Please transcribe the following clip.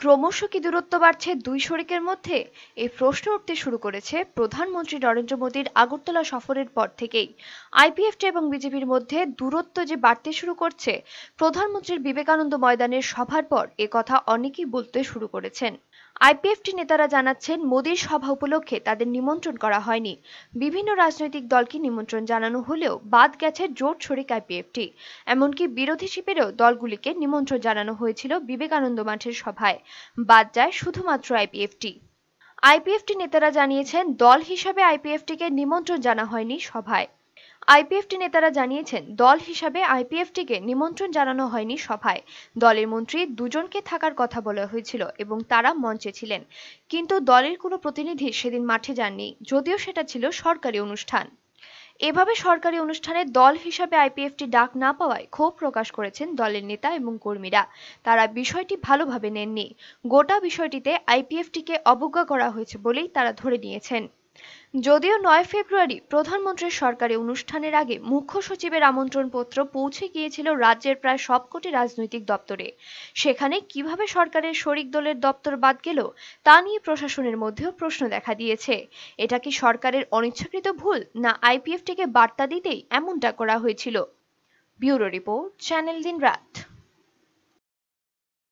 ক্রমশ কি দূরত্ব বাড়ছে দুই শরিকের মধ্যে এই প্রশ্ন উঠতে শুরু করেছে প্রধানমন্ত্রী নরেন্দ্র মোদীর আগরতলা সফরের পর থেকেই আইপিএফটি এবং বিজেপির মধ্যে দূরত্ব যে বাড়তে শুরু করছে প্রধানমন্ত্রীর বিবেকানন্দ ময়দানের সভার পর এ কথা অনেকেই বলতে শুরু করেছেন আইপিএফটি নেতারা জানাচ্ছেন মোদীর সভা উপলক্ষে তাদের নিমন্ত্রণ করা হয়নি বিভিন্ন রাজনৈতিক দলকে নিমন্ত্রণ জানানো হলেও বাদ গেছে জোট শরিক আইপিএফটি এমনকি বিরোধী শিবিরেও দলগুলিকে নিমন্ত্রণ জানানো হয়েছিল বিবেকানন্দ মাঠের সভায় বাদ যায় শুধুমাত্র আইপিএফটি আইপিএফটি নেতারা জানিয়েছেন দল হিসাবে আইপিএফটিকে নিমন্ত্রণ জানা হয়নি সভায় আইপিএফটি নেতারা জানিয়েছেন দল হিসাবে আইপিএফটিকে নিমন্ত্রণ জানানো হয়নি সভায় দলের মন্ত্রী দুজনকে থাকার কথা বলা হয়েছিল এবং তারা মঞ্চে ছিলেন কিন্তু দলের কোনো প্রতিনিধি সেদিন মাঠে যাননি যদিও সেটা ছিল সরকারি অনুষ্ঠান এভাবে সরকারি অনুষ্ঠানে দল হিসাবে আইপিএফটি ডাক না পাওয়ায় ক্ষোভ প্রকাশ করেছেন দলের নেতা এবং কর্মীরা তারা বিষয়টি ভালোভাবে নেননি গোটা বিষয়টিতে আইপিএফটিকে অবজ্ঞা করা হয়েছে বলেই তারা ধরে নিয়েছেন যদিও নয় ফেব্রুয়ারি প্রধানমন্ত্রীর সরকারি অনুষ্ঠানের আগে মুখ্য সচিবের আমন্ত্রণপত্র পৌঁছে গিয়েছিল রাজ্যের প্রায় সবকটি রাজনৈতিক দপ্তরে সেখানে কিভাবে সরকারের শরিক দলের দপ্তর বাদ গেল তা নিয়ে প্রশাসনের মধ্যেও প্রশ্ন দেখা দিয়েছে এটা কি সরকারের অনিচ্ছাকৃত ভুল না আইপিএফটিকে বার্তা দিতেই এমনটা করা হয়েছিল ব্যুরো রিপোর্ট চ্যানেল দিন রাত